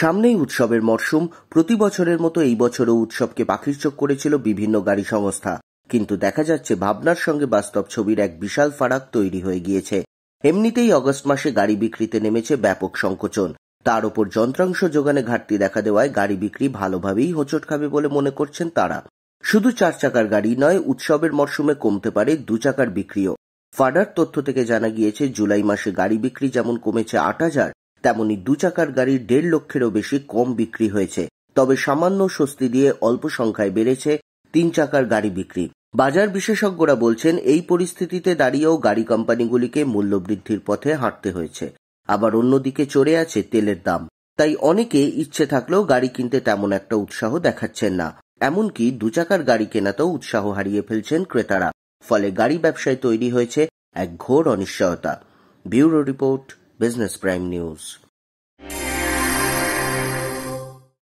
সামনেই উৎসবের মরশুম প্রতি বছরের মতো এই বছরও উৎসবকে পাখির চোখ করেছিল বিভিন্ন গাড়ি সংস্থা কিন্তু দেখা যাচ্ছে ভাবনার সঙ্গে বাস্তব ছবির এক বিশাল ফারাক তৈরি হয়ে গিয়েছে এমনিতেই অগস্ট মাসে গাড়ি বিক্রিতে নেমেছে ব্যাপক সংকোচন তার ওপর যন্ত্রাংশ যোগানে ঘাটতি দেখা দেওয়ায় গাড়ি বিক্রি ভালোভাবেই হোঁচট খাবে বলে মনে করছেন তারা শুধু চার চাকার গাড়ি নয় উৎসবের মরশুমে কমতে পারে দু চাকার বিক্রিও ফাডার তথ্য থেকে জানা গিয়েছে জুলাই মাসে গাড়ি বিক্রি যেমন কমেছে আট হাজার তেমনি দু চাকার গাড়ি দেড় লক্ষেরও বেশি কম বিক্রি হয়েছে তবে সামান্য স্বস্তি দিয়ে অল্প সংখ্যায় বেড়েছে তিন চাকার গাড়ি বিক্রি বাজার বিশেষজ্ঞরা বলছেন এই পরিস্থিতিতে দাঁড়িয়েও গাড়ি কোম্পানিগুলিকে মূল্যবৃদ্ধির পথে হাঁটতে হয়েছে আবার অন্যদিকে চড়ে আছে তেলের দাম তাই অনেকে ইচ্ছে থাকলেও গাড়ি কিনতে তেমন একটা উৎসাহ দেখাচ্ছেন না এমনকি দু চাকার গাড়ি কেনাতেও উৎসাহ হারিয়ে ফেলছেন ক্রেতারা ফলে গাড়ি ব্যবসায় তৈরি হয়েছে এক ঘোর অনিশ্চয়তা bureau report Business Prime News